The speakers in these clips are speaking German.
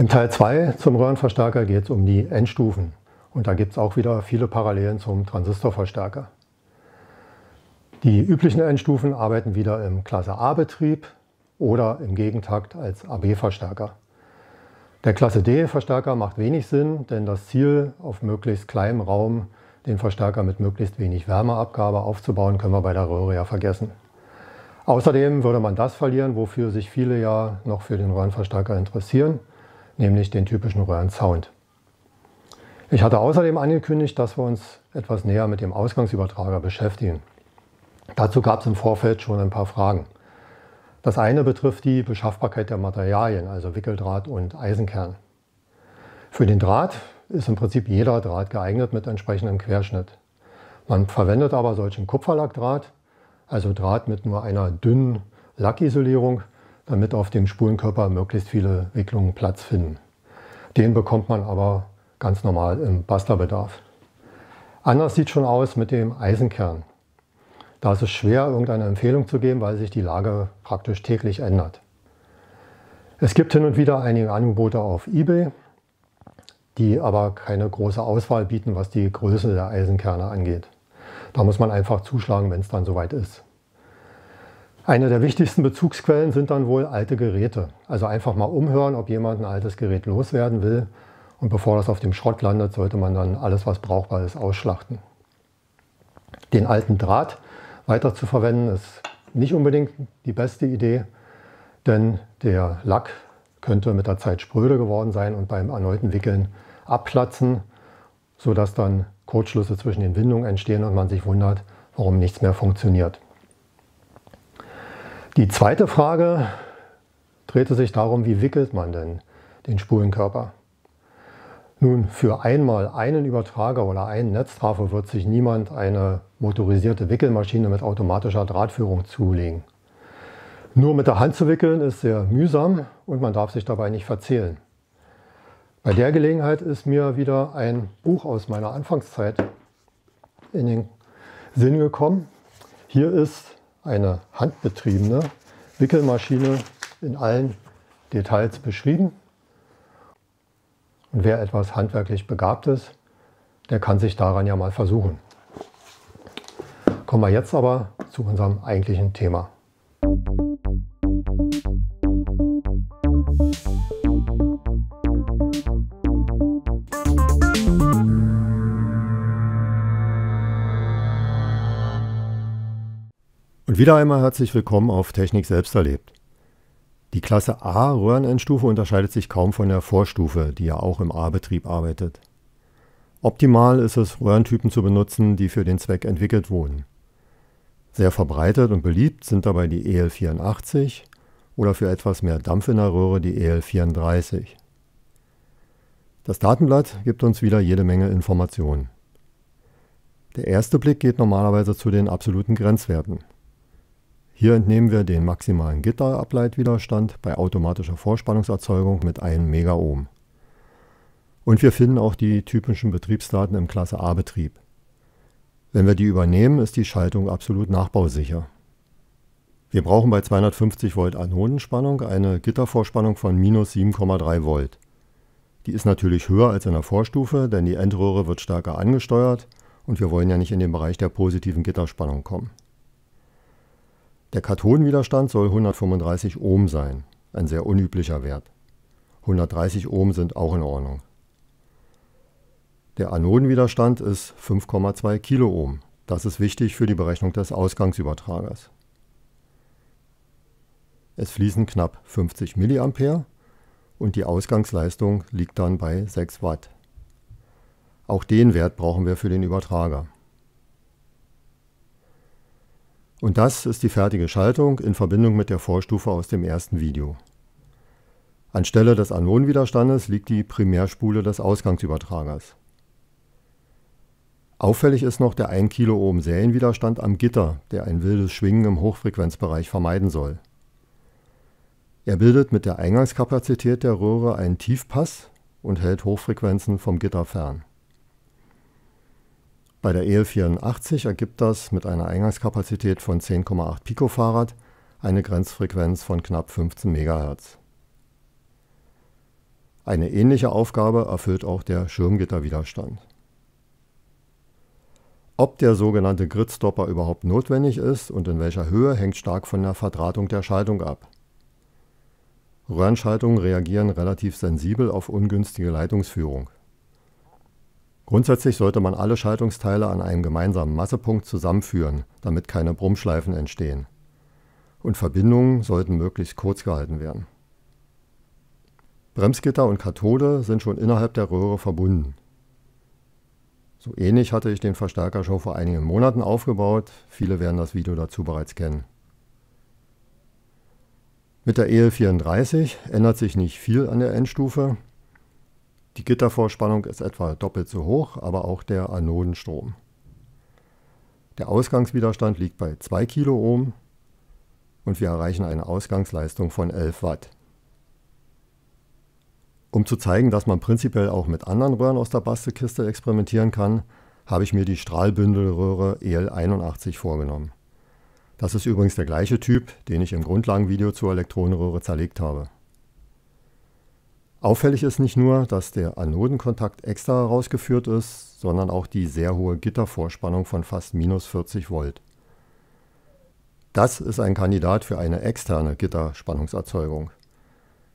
Im Teil 2 zum Röhrenverstärker geht es um die Endstufen. Und da gibt es auch wieder viele Parallelen zum Transistorverstärker. Die üblichen Endstufen arbeiten wieder im Klasse A-Betrieb oder im Gegentakt als AB-Verstärker. Der Klasse D-Verstärker macht wenig Sinn, denn das Ziel, auf möglichst kleinem Raum den Verstärker mit möglichst wenig Wärmeabgabe aufzubauen, können wir bei der Röhre ja vergessen. Außerdem würde man das verlieren, wofür sich viele ja noch für den Röhrenverstärker interessieren, nämlich den typischen Röhrensound. Ich hatte außerdem angekündigt, dass wir uns etwas näher mit dem Ausgangsübertrager beschäftigen. Dazu gab es im Vorfeld schon ein paar Fragen. Das eine betrifft die Beschaffbarkeit der Materialien, also Wickeldraht und Eisenkern. Für den Draht ist im Prinzip jeder Draht geeignet mit entsprechendem Querschnitt. Man verwendet aber solchen Kupferlackdraht, also Draht mit nur einer dünnen Lackisolierung, damit auf dem Spulenkörper möglichst viele Wicklungen Platz finden. Den bekommt man aber ganz normal im Bastlerbedarf. Anders sieht schon aus mit dem Eisenkern. Da ist es schwer, irgendeine Empfehlung zu geben, weil sich die Lage praktisch täglich ändert. Es gibt hin und wieder einige Angebote auf eBay, die aber keine große Auswahl bieten, was die Größe der Eisenkerne angeht. Da muss man einfach zuschlagen, wenn es dann soweit ist. Eine der wichtigsten Bezugsquellen sind dann wohl alte Geräte. Also einfach mal umhören, ob jemand ein altes Gerät loswerden will. Und bevor das auf dem Schrott landet, sollte man dann alles, was brauchbar ist, ausschlachten. Den alten Draht weiter zu verwenden, ist nicht unbedingt die beste Idee, denn der Lack könnte mit der Zeit spröde geworden sein und beim erneuten Wickeln abplatzen, sodass dann Kurzschlüsse zwischen den Windungen entstehen und man sich wundert, warum nichts mehr funktioniert. Die zweite Frage drehte sich darum, wie wickelt man denn den Spulenkörper? Nun, für einmal einen Übertrager oder einen Netztrafo wird sich niemand eine motorisierte Wickelmaschine mit automatischer Drahtführung zulegen. Nur mit der Hand zu wickeln ist sehr mühsam und man darf sich dabei nicht verzählen. Bei der Gelegenheit ist mir wieder ein Buch aus meiner Anfangszeit in den Sinn gekommen. Hier ist eine handbetriebene Wickelmaschine in allen Details beschrieben. Und wer etwas handwerklich begabt ist, der kann sich daran ja mal versuchen. Kommen wir jetzt aber zu unserem eigentlichen Thema. Und wieder einmal herzlich willkommen auf Technik selbst erlebt. Die Klasse A Röhrenendstufe unterscheidet sich kaum von der Vorstufe, die ja auch im A-Betrieb arbeitet. Optimal ist es, Röhrentypen zu benutzen, die für den Zweck entwickelt wurden. Sehr verbreitet und beliebt sind dabei die EL84 oder für etwas mehr Dampf in der Röhre die EL34. Das Datenblatt gibt uns wieder jede Menge Informationen. Der erste Blick geht normalerweise zu den absoluten Grenzwerten. Hier entnehmen wir den maximalen Gitterableitwiderstand bei automatischer Vorspannungserzeugung mit 1 Megaohm. Und wir finden auch die typischen Betriebsdaten im Klasse A Betrieb. Wenn wir die übernehmen, ist die Schaltung absolut nachbausicher. Wir brauchen bei 250 Volt Anodenspannung eine Gittervorspannung von minus 7,3 Volt. Die ist natürlich höher als in der Vorstufe, denn die Endröhre wird stärker angesteuert und wir wollen ja nicht in den Bereich der positiven Gitterspannung kommen. Der Kathodenwiderstand soll 135 Ohm sein, ein sehr unüblicher Wert. 130 Ohm sind auch in Ordnung. Der Anodenwiderstand ist 5,2 Kiloohm. Das ist wichtig für die Berechnung des Ausgangsübertragers. Es fließen knapp 50 mA und die Ausgangsleistung liegt dann bei 6 Watt. Auch den Wert brauchen wir für den Übertrager. Und das ist die fertige Schaltung in Verbindung mit der Vorstufe aus dem ersten Video. Anstelle des Anodenwiderstandes liegt die Primärspule des Ausgangsübertragers. Auffällig ist noch der 1 Kiloohm Serienwiderstand am Gitter, der ein wildes Schwingen im Hochfrequenzbereich vermeiden soll. Er bildet mit der Eingangskapazität der Röhre einen Tiefpass und hält Hochfrequenzen vom Gitter fern. Bei der EL84 ergibt das mit einer Eingangskapazität von 10,8 Picofarad eine Grenzfrequenz von knapp 15 MHz. Eine ähnliche Aufgabe erfüllt auch der Schirmgitterwiderstand. Ob der sogenannte Gridstopper überhaupt notwendig ist und in welcher Höhe, hängt stark von der Verdrahtung der Schaltung ab. Röhrenschaltungen reagieren relativ sensibel auf ungünstige Leitungsführung. Grundsätzlich sollte man alle Schaltungsteile an einem gemeinsamen Massepunkt zusammenführen, damit keine Brummschleifen entstehen. Und Verbindungen sollten möglichst kurz gehalten werden. Bremsgitter und Kathode sind schon innerhalb der Röhre verbunden. So ähnlich hatte ich den Verstärker schon vor einigen Monaten aufgebaut, viele werden das Video dazu bereits kennen. Mit der EL34 ändert sich nicht viel an der Endstufe, die Gittervorspannung ist etwa doppelt so hoch, aber auch der Anodenstrom. Der Ausgangswiderstand liegt bei 2 Kiloohm und wir erreichen eine Ausgangsleistung von 11 Watt. Um zu zeigen, dass man prinzipiell auch mit anderen Röhren aus der Bastelkiste experimentieren kann, habe ich mir die Strahlbündelröhre EL81 vorgenommen. Das ist übrigens der gleiche Typ, den ich im Grundlagenvideo zur Elektronenröhre zerlegt habe. Auffällig ist nicht nur, dass der Anodenkontakt extra herausgeführt ist, sondern auch die sehr hohe Gittervorspannung von fast minus 40 Volt. Das ist ein Kandidat für eine externe Gitterspannungserzeugung.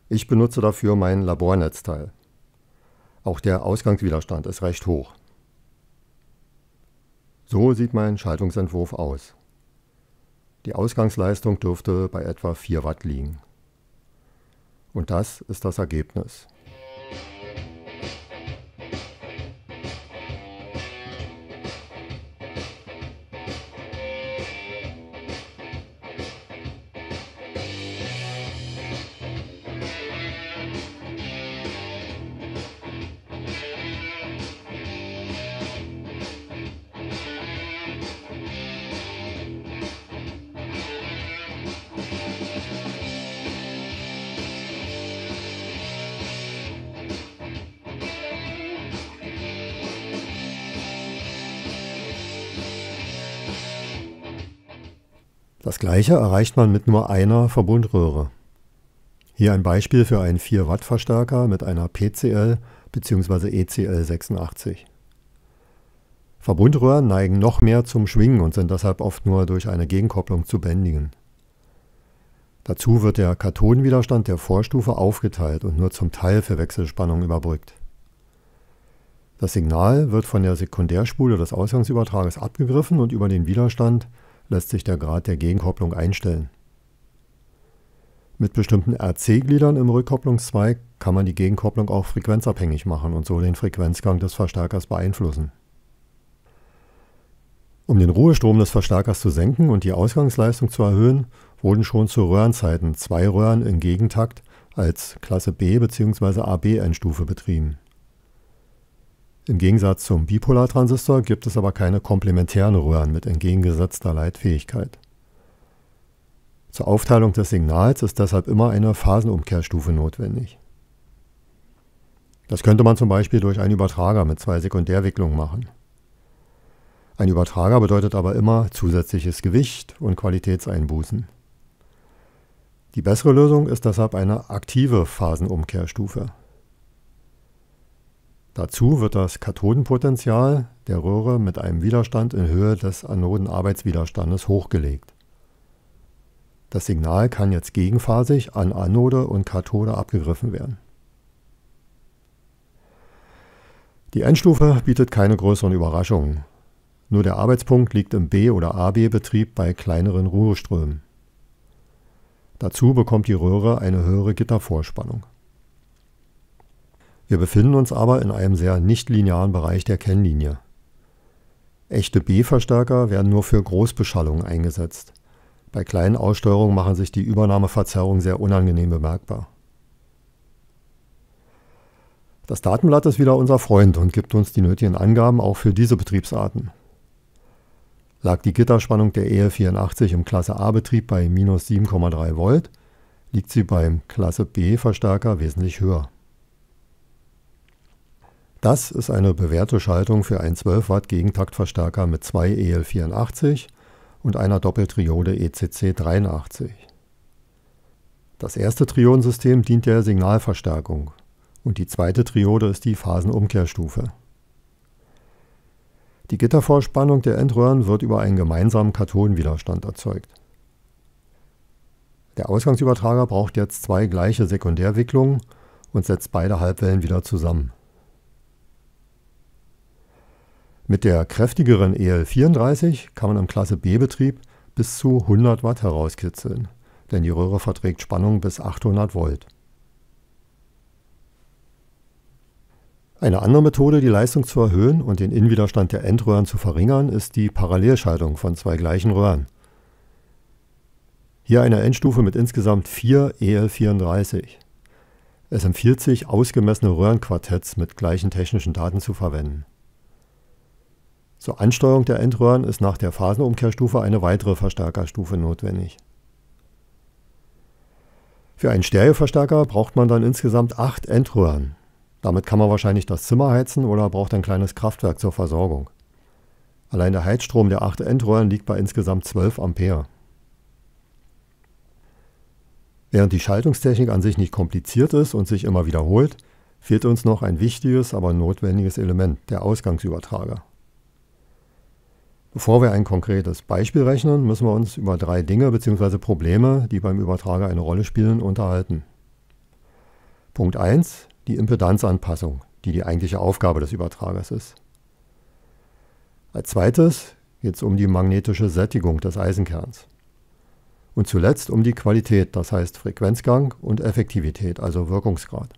Ich benutze dafür mein Labornetzteil. Auch der Ausgangswiderstand ist recht hoch. So sieht mein Schaltungsentwurf aus. Die Ausgangsleistung dürfte bei etwa 4 Watt liegen. Und das ist das Ergebnis. Das gleiche erreicht man mit nur einer Verbundröhre. Hier ein Beispiel für einen 4 Watt Verstärker mit einer PCL bzw. ECL 86. Verbundröhren neigen noch mehr zum Schwingen und sind deshalb oft nur durch eine Gegenkopplung zu bändigen. Dazu wird der Kathodenwiderstand der Vorstufe aufgeteilt und nur zum Teil für Wechselspannung überbrückt. Das Signal wird von der Sekundärspule des Ausgangsübertrages abgegriffen und über den Widerstand lässt sich der Grad der Gegenkopplung einstellen. Mit bestimmten RC-Gliedern im Rückkopplungszweig kann man die Gegenkopplung auch frequenzabhängig machen und so den Frequenzgang des Verstärkers beeinflussen. Um den Ruhestrom des Verstärkers zu senken und die Ausgangsleistung zu erhöhen, wurden schon zu Röhrenzeiten zwei Röhren im Gegentakt als Klasse B bzw. AB-Endstufe betrieben. Im Gegensatz zum Bipolartransistor gibt es aber keine komplementären Röhren mit entgegengesetzter Leitfähigkeit. Zur Aufteilung des Signals ist deshalb immer eine Phasenumkehrstufe notwendig. Das könnte man zum Beispiel durch einen Übertrager mit zwei Sekundärwicklungen machen. Ein Übertrager bedeutet aber immer zusätzliches Gewicht und Qualitätseinbußen. Die bessere Lösung ist deshalb eine aktive Phasenumkehrstufe. Dazu wird das Kathodenpotential der Röhre mit einem Widerstand in Höhe des Anodenarbeitswiderstandes hochgelegt. Das Signal kann jetzt gegenphasig an Anode und Kathode abgegriffen werden. Die Endstufe bietet keine größeren Überraschungen. Nur der Arbeitspunkt liegt im B- oder AB-Betrieb bei kleineren Ruheströmen. Dazu bekommt die Röhre eine höhere Gittervorspannung. Wir befinden uns aber in einem sehr nichtlinearen Bereich der Kennlinie. Echte B-Verstärker werden nur für Großbeschallungen eingesetzt. Bei kleinen Aussteuerungen machen sich die Übernahmeverzerrungen sehr unangenehm bemerkbar. Das Datenblatt ist wieder unser Freund und gibt uns die nötigen Angaben auch für diese Betriebsarten. Lag die Gitterspannung der EL84 im Klasse A-Betrieb bei minus 7,3 Volt, liegt sie beim Klasse B-Verstärker wesentlich höher. Das ist eine bewährte Schaltung für einen 12 Watt Gegentaktverstärker mit zwei EL84 und einer Doppeltriode ECC83. Das erste Triodensystem dient der Signalverstärkung und die zweite Triode ist die Phasenumkehrstufe. Die Gittervorspannung der Endröhren wird über einen gemeinsamen Kathodenwiderstand erzeugt. Der Ausgangsübertrager braucht jetzt zwei gleiche Sekundärwicklungen und setzt beide Halbwellen wieder zusammen. Mit der kräftigeren EL34 kann man im Klasse B-Betrieb bis zu 100 Watt herauskitzeln, denn die Röhre verträgt Spannung bis 800 Volt. Eine andere Methode, die Leistung zu erhöhen und den Innenwiderstand der Endröhren zu verringern, ist die Parallelschaltung von zwei gleichen Röhren. Hier eine Endstufe mit insgesamt vier EL34. Es empfiehlt sich, ausgemessene Röhrenquartetts mit gleichen technischen Daten zu verwenden. Zur Ansteuerung der Endröhren ist nach der Phasenumkehrstufe eine weitere Verstärkerstufe notwendig. Für einen Stereoverstärker braucht man dann insgesamt acht Endröhren. Damit kann man wahrscheinlich das Zimmer heizen oder braucht ein kleines Kraftwerk zur Versorgung. Allein der Heizstrom der acht Endröhren liegt bei insgesamt 12 Ampere. Während die Schaltungstechnik an sich nicht kompliziert ist und sich immer wiederholt, fehlt uns noch ein wichtiges, aber notwendiges Element, der Ausgangsübertrager. Bevor wir ein konkretes Beispiel rechnen, müssen wir uns über drei Dinge bzw. Probleme, die beim Übertrager eine Rolle spielen, unterhalten. Punkt 1. Die Impedanzanpassung, die die eigentliche Aufgabe des Übertragers ist. Als zweites geht es um die magnetische Sättigung des Eisenkerns. Und zuletzt um die Qualität, das heißt Frequenzgang und Effektivität, also Wirkungsgrad.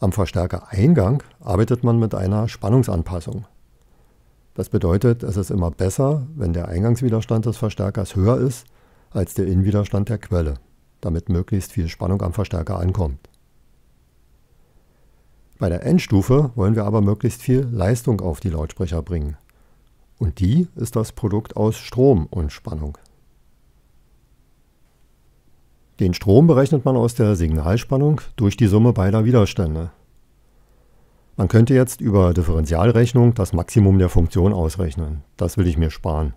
Am Verstärkereingang arbeitet man mit einer Spannungsanpassung, das bedeutet, es ist immer besser, wenn der Eingangswiderstand des Verstärkers höher ist als der Innenwiderstand der Quelle, damit möglichst viel Spannung am Verstärker ankommt. Bei der Endstufe wollen wir aber möglichst viel Leistung auf die Lautsprecher bringen. Und die ist das Produkt aus Strom und Spannung. Den Strom berechnet man aus der Signalspannung durch die Summe beider Widerstände. Man könnte jetzt über Differentialrechnung das Maximum der Funktion ausrechnen. Das will ich mir sparen.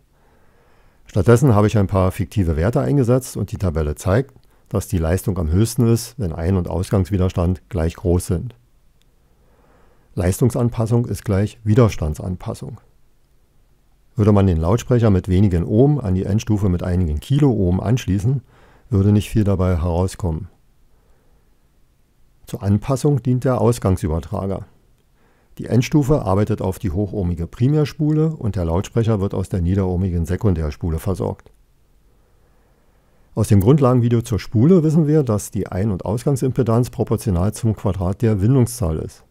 Stattdessen habe ich ein paar fiktive Werte eingesetzt und die Tabelle zeigt, dass die Leistung am höchsten ist, wenn Ein- und Ausgangswiderstand gleich groß sind. Leistungsanpassung ist gleich Widerstandsanpassung. Würde man den Lautsprecher mit wenigen Ohm an die Endstufe mit einigen Kiloohm anschließen, würde nicht viel dabei herauskommen. Zur Anpassung dient der Ausgangsübertrager. Die Endstufe arbeitet auf die hochohmige Primärspule und der Lautsprecher wird aus der niederohmigen Sekundärspule versorgt. Aus dem Grundlagenvideo zur Spule wissen wir, dass die Ein- und Ausgangsimpedanz proportional zum Quadrat der Windungszahl ist.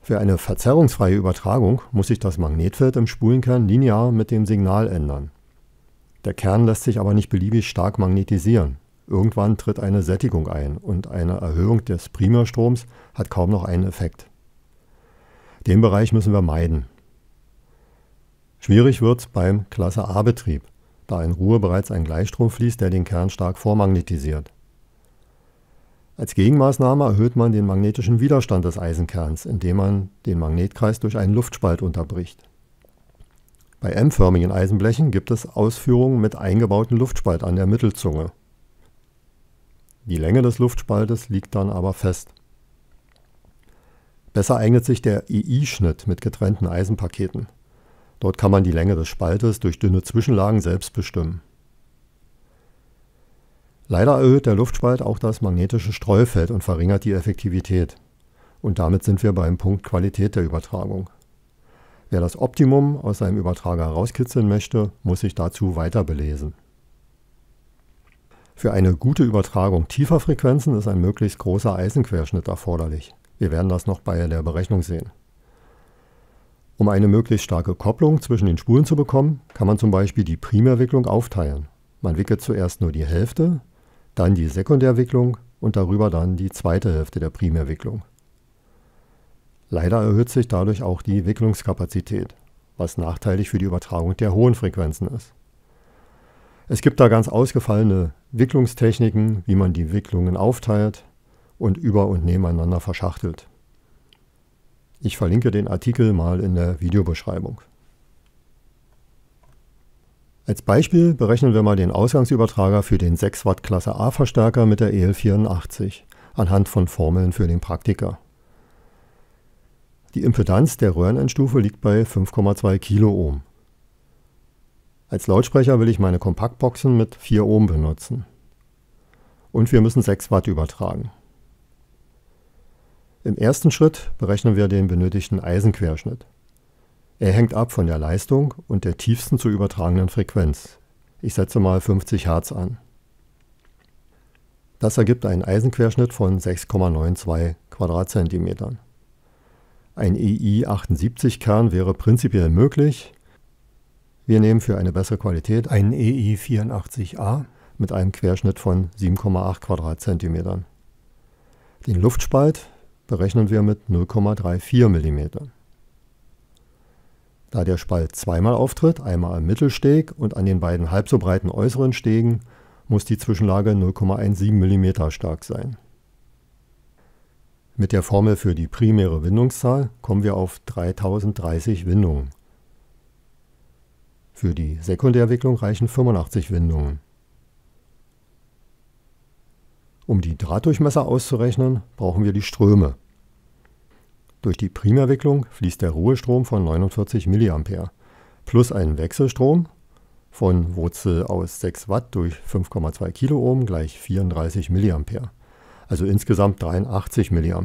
Für eine verzerrungsfreie Übertragung muss sich das Magnetfeld im Spulenkern linear mit dem Signal ändern. Der Kern lässt sich aber nicht beliebig stark magnetisieren. Irgendwann tritt eine Sättigung ein und eine Erhöhung des Primärstroms hat kaum noch einen Effekt. Den Bereich müssen wir meiden. Schwierig wird es beim Klasse A-Betrieb, da in Ruhe bereits ein Gleichstrom fließt, der den Kern stark vormagnetisiert. Als Gegenmaßnahme erhöht man den magnetischen Widerstand des Eisenkerns, indem man den Magnetkreis durch einen Luftspalt unterbricht. Bei M-förmigen Eisenblechen gibt es Ausführungen mit eingebautem Luftspalt an der Mittelzunge. Die Länge des Luftspaltes liegt dann aber fest. Besser eignet sich der EI-Schnitt mit getrennten Eisenpaketen. Dort kann man die Länge des Spaltes durch dünne Zwischenlagen selbst bestimmen. Leider erhöht der Luftspalt auch das magnetische Streufeld und verringert die Effektivität. Und damit sind wir beim Punkt Qualität der Übertragung. Wer das Optimum aus seinem Übertrager herauskitzeln möchte, muss sich dazu weiter belesen. Für eine gute Übertragung tiefer Frequenzen ist ein möglichst großer Eisenquerschnitt erforderlich. Wir werden das noch bei der Berechnung sehen. Um eine möglichst starke Kopplung zwischen den Spulen zu bekommen, kann man zum Beispiel die Primärwicklung aufteilen. Man wickelt zuerst nur die Hälfte, dann die Sekundärwicklung und darüber dann die zweite Hälfte der Primärwicklung. Leider erhöht sich dadurch auch die Wicklungskapazität, was nachteilig für die Übertragung der hohen Frequenzen ist. Es gibt da ganz ausgefallene Wicklungstechniken, wie man die Wicklungen aufteilt und über und nebeneinander verschachtelt. Ich verlinke den Artikel mal in der Videobeschreibung. Als Beispiel berechnen wir mal den Ausgangsübertrager für den 6 Watt Klasse A Verstärker mit der EL84 anhand von Formeln für den Praktiker. Die Impedanz der Röhrenendstufe liegt bei 5,2 Kiloohm. Als Lautsprecher will ich meine Kompaktboxen mit 4 Ohm benutzen. Und wir müssen 6 Watt übertragen. Im ersten Schritt berechnen wir den benötigten Eisenquerschnitt. Er hängt ab von der Leistung und der tiefsten zu übertragenen Frequenz. Ich setze mal 50 Hertz an. Das ergibt einen Eisenquerschnitt von 6,92 Quadratzentimetern. Ein EI78-Kern wäre prinzipiell möglich, wir nehmen für eine bessere Qualität einen EI 84A mit einem Querschnitt von 7,8 Quadratzentimetern. Den Luftspalt berechnen wir mit 0,34 mm. Da der Spalt zweimal auftritt, einmal am Mittelsteg und an den beiden halb so breiten äußeren Stegen, muss die Zwischenlage 0,17 mm stark sein. Mit der Formel für die primäre Windungszahl kommen wir auf 3030 Windungen. Für die Sekundärwicklung reichen 85 Windungen. Um die Drahtdurchmesser auszurechnen, brauchen wir die Ströme. Durch die Primärwicklung fließt der Ruhestrom von 49 mA plus einen Wechselstrom von Wurzel aus 6 Watt durch 5,2 Kiloohm gleich 34 mA, also insgesamt 83 mA.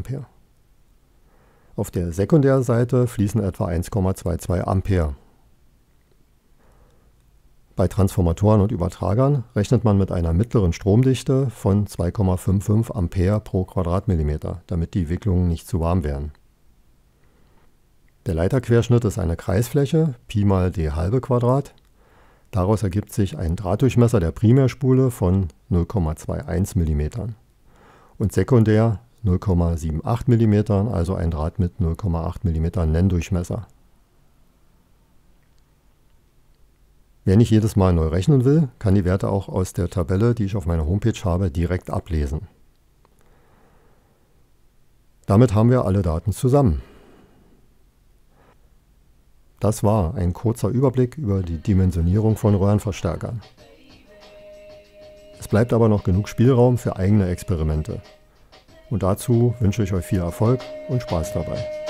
Auf der Sekundärseite fließen etwa 1,22 Ampere bei Transformatoren und Übertragern rechnet man mit einer mittleren Stromdichte von 2,55 Ampere pro Quadratmillimeter, damit die Wicklungen nicht zu warm werden. Der Leiterquerschnitt ist eine Kreisfläche, Pi mal d halbe Quadrat. Daraus ergibt sich ein Drahtdurchmesser der Primärspule von 0,21 mm und sekundär 0,78 mm, also ein Draht mit 0,8 mm Nenndurchmesser. Wer nicht jedes Mal neu rechnen will, kann die Werte auch aus der Tabelle, die ich auf meiner Homepage habe, direkt ablesen. Damit haben wir alle Daten zusammen. Das war ein kurzer Überblick über die Dimensionierung von Röhrenverstärkern. Es bleibt aber noch genug Spielraum für eigene Experimente. Und dazu wünsche ich euch viel Erfolg und Spaß dabei.